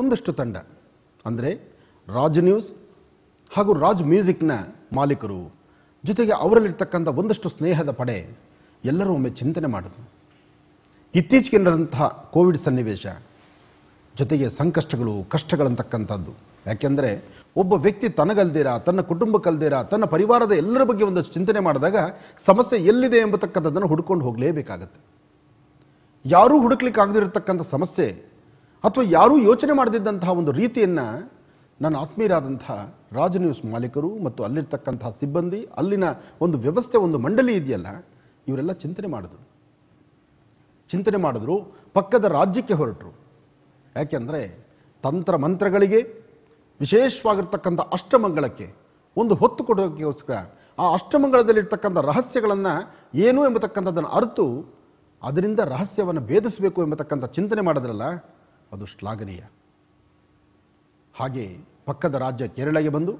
ಒಂದಷ್ಟು ತಂಡ ಅಂದರೆ ರಾಜ್ ನ್ಯೂಸ್ ಹಾಗೂ ರಾಜ್ ಮ್ಯೂಸಿಕ್ನ ಮಾಲೀಕರು ಜೊತೆಗೆ ಅವರಲ್ಲಿರ್ತಕ್ಕಂಥ ಒಂದಷ್ಟು ಸ್ನೇಹದ ಪಡೆ ಎಲ್ಲರೂ ಒಮ್ಮೆ ಚಿಂತನೆ ಮಾಡಿದ್ರು ಇತ್ತೀಚೆಗೆ ನಡೆದಂತಹ ಕೋವಿಡ್ ಸನ್ನಿವೇಶ ಜೊತೆಗೆ ಸಂಕಷ್ಟಗಳು ಕಷ್ಟಗಳಂತಕ್ಕಂಥದ್ದು ಯಾಕೆಂದರೆ ಒಬ್ಬ ವ್ಯಕ್ತಿ ತನಗಲ್ದಿರ ತನ್ನ ಕುಟುಂಬ ಕಲ್ದಿರ ತನ್ನ ಪರಿವಾರದ ಎಲ್ಲರ ಬಗ್ಗೆ ಒಂದಷ್ಟು ಚಿಂತನೆ ಮಾಡಿದಾಗ ಸಮಸ್ಯೆ ಎಲ್ಲಿದೆ ಎಂಬತಕ್ಕಂಥದ್ದನ್ನು ಹುಡ್ಕೊಂಡು ಹೋಗಲೇಬೇಕಾಗತ್ತೆ ಯಾರೂ ಹುಡುಕ್ಲಿಕ್ಕೆ ಆಗದಿರತಕ್ಕಂಥ ಸಮಸ್ಯೆ ಅಥವಾ ಯಾರೂ ಯೋಚನೆ ಮಾಡದಿದ್ದಂತಹ ಒಂದು ರೀತಿಯನ್ನು ನನ್ನ ಆತ್ಮೀಯರಾದಂಥ ರಾಜ ನ್ಯೂಸ್ ಮಾಲೀಕರು ಮತ್ತು ಅಲ್ಲಿರ್ತಕ್ಕಂಥ ಸಿಬ್ಬಂದಿ ಅಲ್ಲಿನ ಒಂದು ವ್ಯವಸ್ಥೆ ಒಂದು ಮಂಡಳಿ ಇದೆಯಲ್ಲ ಇವರೆಲ್ಲ ಚಿಂತನೆ ಮಾಡಿದ್ರು ಚಿಂತನೆ ಮಾಡಿದ್ರು ಪಕ್ಕದ ರಾಜ್ಯಕ್ಕೆ ಹೊರಟರು ಯಾಕೆಂದರೆ ತಂತ್ರ ಮಂತ್ರಗಳಿಗೆ ವಿಶೇಷವಾಗಿರ್ತಕ್ಕಂಥ ಅಷ್ಟಮಂಗಳಕ್ಕೆ ಒಂದು ಹೊತ್ತು ಕೊಡೋದಕ್ಕೋಸ್ಕರ ಆ ಅಷ್ಟಮಂಗಳದಲ್ಲಿರ್ತಕ್ಕಂಥ ರಹಸ್ಯಗಳನ್ನು ಏನು ಎಂಬತಕ್ಕಂಥದ್ದನ್ನು ಅರ್ತು ಅದರಿಂದ ರಹಸ್ಯವನ್ನು ಭೇದಿಸಬೇಕು ಎಂಬತಕ್ಕಂಥ ಚಿಂತನೆ ಮಾಡಿದ್ರಲ್ಲ ಅದು ಶ್ಲಾಘನೀಯ ಹಾಗೆ ಪಕ್ಕದ ರಾಜ್ಯ ಕೇರಳಗೆ ಬಂದು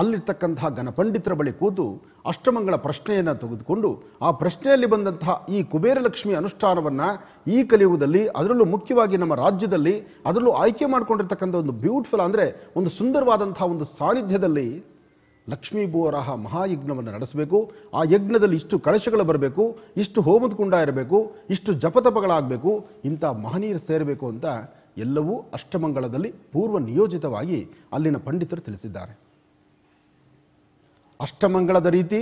ಅಲ್ಲಿರ್ತಕ್ಕಂತಹ ಘನಪಂಡಿತರ ಬಳಿ ಕೂತು ಅಷ್ಟಮಂಗಳ ಪ್ರಶ್ನೆಯನ್ನು ತೆಗೆದುಕೊಂಡು ಆ ಪ್ರಶ್ನೆಯಲ್ಲಿ ಬಂದಂತಹ ಈ ಕುಬೇರಲಕ್ಷ್ಮಿ ಅನುಷ್ಠಾನವನ್ನು ಈ ಕಲಿಯುವುದಲ್ಲಿ ಅದರಲ್ಲೂ ಮುಖ್ಯವಾಗಿ ನಮ್ಮ ರಾಜ್ಯದಲ್ಲಿ ಅದರಲ್ಲೂ ಆಯ್ಕೆ ಮಾಡಿಕೊಂಡಿರ್ತಕ್ಕಂಥ ಒಂದು ಬ್ಯೂಟಿಫುಲ್ ಅಂದರೆ ಒಂದು ಸುಂದರವಾದಂತಹ ಒಂದು ಸಾನ್ನಿಧ್ಯದಲ್ಲಿ ಲಕ್ಷ್ಮೀ ಬೋರಹ ಮಹಾಯಜ್ಞವನ್ನು ನಡೆಸಬೇಕು ಆ ಯಜ್ಞದಲ್ಲಿ ಇಷ್ಟು ಕಳಶಗಳು ಬರಬೇಕು ಇಷ್ಟು ಹೋಮದ ಕುಂಡ ಇರಬೇಕು ಇಷ್ಟು ಜಪತಪಗಳಾಗಬೇಕು ಇಂಥ ಮಹನೀಯರು ಸೇರಬೇಕು ಅಂತ ಎಲ್ಲವೂ ಅಷ್ಟಮಂಗಳದಲ್ಲಿ ಪೂರ್ವ ನಿಯೋಜಿತವಾಗಿ ಅಲ್ಲಿನ ಪಂಡಿತರು ತಿಳಿಸಿದ್ದಾರೆ ಅಷ್ಟಮಂಗಳದ ರೀತಿ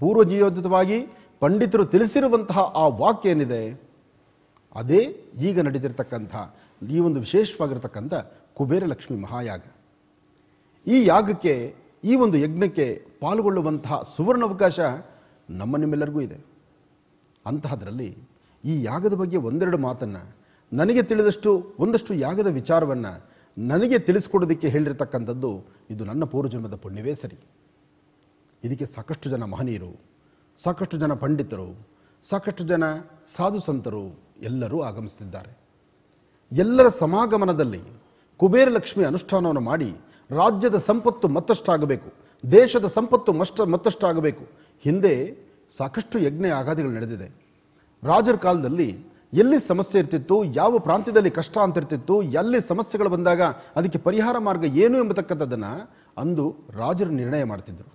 ಪೂರ್ವ ನಿಯೋಜಿತವಾಗಿ ಪಂಡಿತರು ತಿಳಿಸಿರುವಂತಹ ಆ ವಾಕ್ಯ ಏನಿದೆ ಅದೇ ಈಗ ನಡೆದಿರತಕ್ಕಂಥ ಈ ಒಂದು ವಿಶೇಷವಾಗಿರತಕ್ಕಂಥ ಕುಬೇರ ಲಕ್ಷ್ಮಿ ಮಹಾಯಾಗ ಈ ಯಾಗಕ್ಕೆ ಈ ಒಂದು ಯಜ್ಞಕ್ಕೆ ಪಾಲ್ಗೊಳ್ಳುವಂತಹ ಸುವರ್ಣ ಅವಕಾಶ ನಮ್ಮ ನಿಮ್ಮೆಲ್ಲರಿಗೂ ಇದೆ ಅಂತಹದ್ರಲ್ಲಿ ಈ ಯಾಗದ ಬಗ್ಗೆ ಒಂದೆರಡು ಮಾತನ್ನು ನನಗೆ ತಿಳಿದಷ್ಟು ಒಂದಷ್ಟು ಯಾಗದ ವಿಚಾರವನ್ನು ನನಗೆ ತಿಳಿಸ್ಕೊಡೋದಕ್ಕೆ ಹೇಳಿರ್ತಕ್ಕಂಥದ್ದು ಇದು ನನ್ನ ಪೂರ್ವಜನ್ಮದ ಪುಣ್ಯವೇ ಸರಿ ಇದಕ್ಕೆ ಸಾಕಷ್ಟು ಜನ ಮಹನೀಯರು ಸಾಕಷ್ಟು ಜನ ಪಂಡಿತರು ಸಾಕಷ್ಟು ಜನ ಸಾಧು ಸಂತರು ಎಲ್ಲರೂ ಆಗಮಿಸುತ್ತಿದ್ದಾರೆ ಎಲ್ಲರ ಸಮಾಗಮನದಲ್ಲಿ ಕುಬೇರ ಲಕ್ಷ್ಮಿ ಅನುಷ್ಠಾನವನ್ನು ಮಾಡಿ ರಾಜ್ಯದ ಸಂಪತ್ತು ಮತ್ತಷ್ಟು ಆಗಬೇಕು ದೇಶದ ಸಂಪತ್ತು ಮಷ್ಟ ಆಗಬೇಕು ಹಿಂದೆ ಸಾಕಷ್ಟು ಯಜ್ಞ ಆಘಾಧಿಗಳು ನಡೆದಿದೆ ರಾಜರ ಕಾಲದಲ್ಲಿ ಎಲ್ಲಿ ಸಮಸ್ಯೆ ಇರ್ತಿತ್ತು ಯಾವ ಪ್ರಾಂತ್ಯದಲ್ಲಿ ಕಷ್ಟ ಅಂತ ಇರ್ತಿತ್ತು ಎಲ್ಲಿ ಸಮಸ್ಯೆಗಳು ಬಂದಾಗ ಅದಕ್ಕೆ ಪರಿಹಾರ ಮಾರ್ಗ ಏನು ಎಂಬತಕ್ಕಂಥದ್ದನ್ನು ಅಂದು ರಾಜರು ನಿರ್ಣಯ ಮಾಡ್ತಿದ್ದರು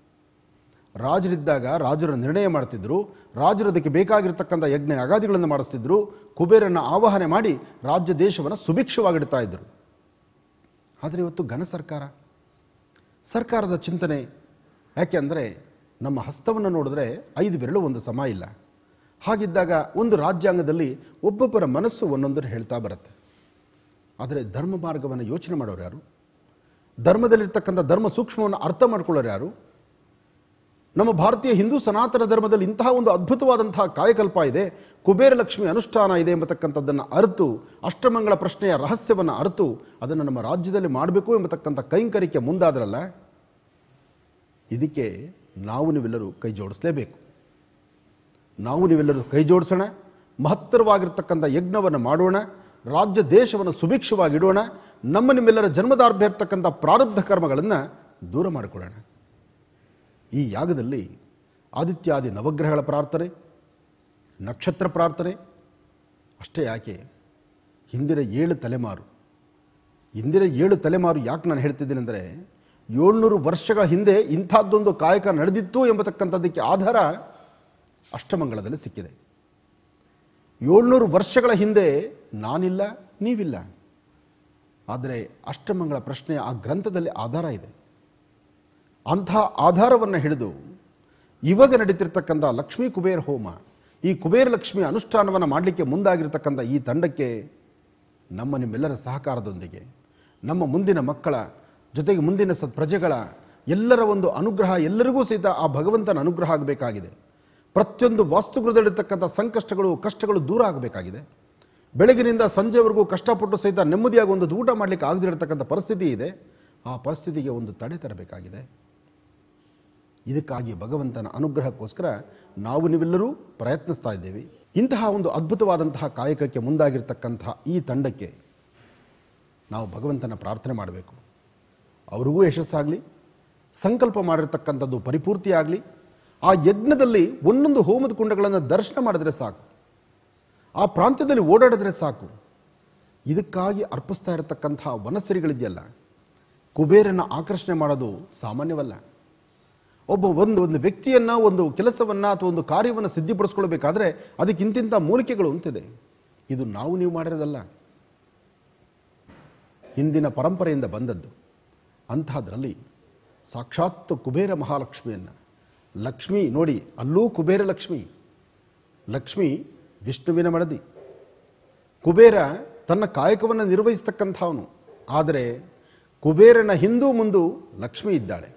ರಾಜರಿದ್ದಾಗ ರಾಜರು ನಿರ್ಣಯ ಮಾಡ್ತಿದ್ದರು ರಾಜರು ಅದಕ್ಕೆ ಬೇಕಾಗಿರ್ತಕ್ಕಂಥ ಯಜ್ಞ ಅಗಾದಿಗಳನ್ನು ಮಾಡಿಸ್ತಿದ್ರು ಕುಬೇರನ್ನು ಆವಾಹನೆ ಮಾಡಿ ರಾಜ್ಯ ದೇಶವನ್ನು ಸುಭಿಕ್ಷವಾಗಿಡ್ತಾ ಇದ್ದರು ಆದರೆ ಇವತ್ತು ಘನ ಸರ್ಕಾರ ಸರ್ಕಾರದ ಚಿಂತನೆ ಯಾಕೆ ಅಂದರೆ ನಮ್ಮ ಹಸ್ತವನ್ನು ನೋಡಿದ್ರೆ ಐದು ಬೆರಳು ಒಂದು ಸಮ ಇಲ್ಲ ಹಾಗಿದ್ದಾಗ ಒಂದು ರಾಜ್ಯಾಂಗದಲ್ಲಿ ಒಬ್ಬೊಬ್ಬರ ಮನಸ್ಸು ಒಂದೊಂದನ್ನು ಹೇಳ್ತಾ ಬರುತ್ತೆ ಆದರೆ ಧರ್ಮ ಮಾರ್ಗವನ್ನು ಯೋಚನೆ ಮಾಡೋರು ಯಾರು ಧರ್ಮದಲ್ಲಿರ್ತಕ್ಕಂಥ ಧರ್ಮ ಸೂಕ್ಷ್ಮವನ್ನು ಅರ್ಥ ಮಾಡ್ಕೊಳ್ಳೋರು ಯಾರು ನಮ್ಮ ಭಾರತೀಯ ಹಿಂದೂ ಸನಾತನ ಧರ್ಮದಲ್ಲಿ ಇಂತಹ ಒಂದು ಅದ್ಭುತವಾದಂತಹ ಕಾಯಕಲ್ಪ ಇದೆ ಕುಬೇರ ಲಕ್ಷ್ಮಿ ಅನುಷ್ಠಾನ ಇದೆ ಎಂಬತಕ್ಕಂಥದ್ದನ್ನು ಅರಿತು ಅಷ್ಟಮಂಗಳ ಪ್ರಶ್ನೆಯ ರಹಸ್ಯವನ್ನು ಅರಿತು ಅದನ್ನು ನಮ್ಮ ರಾಜ್ಯದಲ್ಲಿ ಮಾಡಬೇಕು ಎಂಬತಕ್ಕಂಥ ಕೈಂಕರಿಕೆ ಮುಂದಾದ್ರಲ್ಲ ಇದಕ್ಕೆ ನಾವು ನೀವೆಲ್ಲರೂ ಕೈ ಜೋಡಿಸಲೇಬೇಕು ನಾವು ನೀವೆಲ್ಲರೂ ಕೈ ಜೋಡಿಸೋಣ ಮಹತ್ತರವಾಗಿರ್ತಕ್ಕಂಥ ಯಜ್ಞವನ್ನು ಮಾಡೋಣ ರಾಜ್ಯ ದೇಶವನ್ನು ಸುಭಿಕ್ಷವಾಗಿಡೋಣ ನಮ್ಮ ನಿಮ್ಮೆಲ್ಲರ ಜನ್ಮದಾರ್ಭ್ಯ ಇರ್ತಕ್ಕಂಥ ಪ್ರಾರಬ್ಧ ಕರ್ಮಗಳನ್ನು ದೂರ ಮಾಡಿಕೊಡೋಣ ಈ ಯಾಗದಲ್ಲಿ ಆದಿತ್ಯಾದಿ ನವಗ್ರಹಗಳ ಪ್ರಾರ್ಥನೆ ನಕ್ಷತ್ರ ಪ್ರಾರ್ಥನೆ ಅಷ್ಟೇ ಯಾಕೆ ಹಿಂದಿನ ಏಳು ತಲೆಮಾರು ಹಿಂದಿನ ಏಳು ತಲೆಮಾರು ಯಾಕೆ ನಾನು ಹೇಳ್ತಿದ್ದೀನಿ ಅಂದರೆ ಏಳ್ನೂರು ವರ್ಷಗಳ ಹಿಂದೆ ಇಂಥದ್ದೊಂದು ಕಾಯಕ ನಡೆದಿತ್ತು ಎಂಬತಕ್ಕಂಥದ್ದಕ್ಕೆ ಆಧಾರ ಅಷ್ಟಮಂಗಳದಲ್ಲಿ ಸಿಕ್ಕಿದೆ ಏಳ್ನೂರು ವರ್ಷಗಳ ಹಿಂದೆ ನಾನಿಲ್ಲ ನೀವಿಲ್ಲ ಆದರೆ ಅಷ್ಟಮಂಗಳ ಪ್ರಶ್ನೆ ಆ ಗ್ರಂಥದಲ್ಲಿ ಆಧಾರ ಇದೆ ಅಂಥ ಆಧಾರವನ್ನು ಹಿಡಿದು ಇವಾಗ ನಡೀತಿರ್ತಕ್ಕಂಥ ಲಕ್ಷ್ಮೀ ಕುಬೇರ ಹೋಮ ಈ ಕುಬೇರ ಲಕ್ಷ್ಮಿ ಅನುಷ್ಠಾನವನ್ನು ಮಾಡಲಿಕ್ಕೆ ಮುಂದಾಗಿರ್ತಕ್ಕಂಥ ಈ ತಂಡಕ್ಕೆ ನಮ್ಮ ನಿಮ್ಮೆಲ್ಲರ ಸಹಕಾರದೊಂದಿಗೆ ನಮ್ಮ ಮುಂದಿನ ಮಕ್ಕಳ ಜೊತೆಗೆ ಮುಂದಿನ ಸತ್ ಪ್ರಜೆಗಳ ಎಲ್ಲರ ಒಂದು ಅನುಗ್ರಹ ಎಲ್ಲರಿಗೂ ಸಹಿತ ಆ ಭಗವಂತನ ಅನುಗ್ರಹ ಆಗಬೇಕಾಗಿದೆ ಪ್ರತಿಯೊಂದು ವಾಸ್ತುಗೃಹದಲ್ಲಿರ್ತಕ್ಕಂಥ ಸಂಕಷ್ಟಗಳು ಕಷ್ಟಗಳು ದೂರ ಆಗಬೇಕಾಗಿದೆ ಬೆಳಗಿನಿಂದ ಸಂಜೆವರೆಗೂ ಕಷ್ಟಪಟ್ಟು ಸಹಿತ ನೆಮ್ಮದಿಯಾಗಿ ಒಂದು ಊಟ ಮಾಡಲಿಕ್ಕೆ ಆಗದಿರತಕ್ಕಂಥ ಪರಿಸ್ಥಿತಿ ಇದೆ ಆ ಪರಿಸ್ಥಿತಿಗೆ ಒಂದು ತಡೆ ತರಬೇಕಾಗಿದೆ ಇದಕ್ಕಾಗಿ ಭಗವಂತನ ಅನುಗ್ರಹಕ್ಕೋಸ್ಕರ ನಾವು ನೀವೆಲ್ಲರೂ ಪ್ರಯತ್ನಿಸ್ತಾ ಇದ್ದೇವೆ ಇಂತಹ ಒಂದು ಅದ್ಭುತವಾದಂತಹ ಕಾಯಕಕ್ಕೆ ಮುಂದಾಗಿರ್ತಕ್ಕಂತಹ ಈ ತಂಡಕ್ಕೆ ನಾವು ಭಗವಂತನ ಪ್ರಾರ್ಥನೆ ಮಾಡಬೇಕು ಅವರಿಗೂ ಯಶಸ್ಸಾಗಲಿ ಸಂಕಲ್ಪ ಮಾಡಿರ್ತಕ್ಕಂಥದ್ದು ಪರಿಪೂರ್ತಿಯಾಗಲಿ ಆ ಯಜ್ಞದಲ್ಲಿ ಒಂದೊಂದು ಹೋಮದ ಕುಂಡಗಳನ್ನು ದರ್ಶನ ಮಾಡಿದ್ರೆ ಸಾಕು ಆ ಪ್ರಾಂತ್ಯದಲ್ಲಿ ಓಡಾಡಿದ್ರೆ ಸಾಕು ಇದಕ್ಕಾಗಿ ಅರ್ಪಿಸ್ತಾ ಇರತಕ್ಕಂಥ ವನಸರಿಗಳಿದೆಯಲ್ಲ ಕುಬೇರನ ಆಕರ್ಷಣೆ ಮಾಡೋದು ಸಾಮಾನ್ಯವಲ್ಲ ಒಬ್ಬ ಒಂದು ಒಂದು ವ್ಯಕ್ತಿಯನ್ನು ಒಂದು ಕೆಲಸವನ್ನು ಅಥವಾ ಒಂದು ಕಾರ್ಯವನ್ನು ಸಿದ್ಧಿಪಡಿಸ್ಕೊಳ್ಬೇಕಾದ್ರೆ ಅದಕ್ಕಿಂತಿಂತ ಮೂಲಿಕೆಗಳು ಅಂತಿದೆ ಇದು ನಾವು ನೀವು ಮಾಡಿರೋದಲ್ಲ ಹಿಂದಿನ ಪರಂಪರೆಯಿಂದ ಬಂದದ್ದು ಅಂಥದ್ರಲ್ಲಿ ಸಾಕ್ಷಾತ್ ಕುಬೇರ ಮಹಾಲಕ್ಷ್ಮಿಯನ್ನು ಲಕ್ಷ್ಮಿ ನೋಡಿ ಅಲ್ಲೂ ಕುಬೇರ ಲಕ್ಷ್ಮಿ ಲಕ್ಷ್ಮಿ ವಿಷ್ಣುವಿನ ಮಡದಿ ಕುಬೇರ ತನ್ನ ಕಾಯಕವನ್ನು ನಿರ್ವಹಿಸ್ತಕ್ಕಂಥವನು ಆದರೆ ಕುಬೇರನ ಹಿಂದೂ ಮುಂದು ಲಕ್ಷ್ಮಿ ಇದ್ದಾಳೆ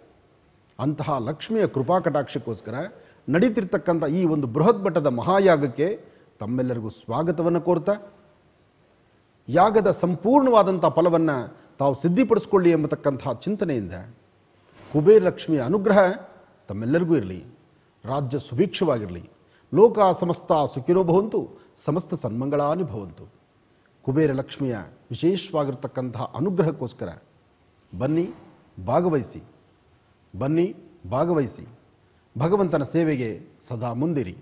ಅಂತಹ ಲಕ್ಷ್ಮಿಯ ಕೃಪಾ ಕಟಾಕ್ಷಕ್ಕೋಸ್ಕರ ನಡೀತಿರ್ತಕ್ಕಂಥ ಈ ಒಂದು ಬೃಹತ್ ಮಟ್ಟದ ಮಹಾಯಾಗಕ್ಕೆ ತಮ್ಮೆಲ್ಲರಿಗೂ ಸ್ವಾಗತವನ್ನು ಕೋರ್ತಾ ಯಾಗದ ಸಂಪೂರ್ಣವಾದಂಥ ಫಲವನ್ನು ತಾವು ಸಿದ್ಧಿಪಡಿಸ್ಕೊಳ್ಳಿ ಎಂಬತಕ್ಕಂಥ ಚಿಂತನೆಯಿಂದ ಕುಬೇರ ಲಕ್ಷ್ಮಿಯ ಅನುಗ್ರಹ ತಮ್ಮೆಲ್ಲರಿಗೂ ಇರಲಿ ರಾಜ್ಯ ಸುಭಿಕ್ಷವಾಗಿರಲಿ ಲೋಕ ಸಮಸ್ತ ಸುಖಿನೋ ಭವಂತು ಸಮಸ್ತ ಸನ್ಮಂಗಳಾನಿ ಭವಂತು ಕುಬೇರ ಲಕ್ಷ್ಮಿಯ ವಿಶೇಷವಾಗಿರತಕ್ಕಂತಹ ಅನುಗ್ರಹಕ್ಕೋಸ್ಕರ ಬನ್ನಿ ಭಾಗವಹಿಸಿ ಬನ್ನಿ ಭಾಗವಹಿಸಿ ಭಗವಂತನ ಸೇವೆಗೆ ಸದಾ ಮುಂದಿರಿ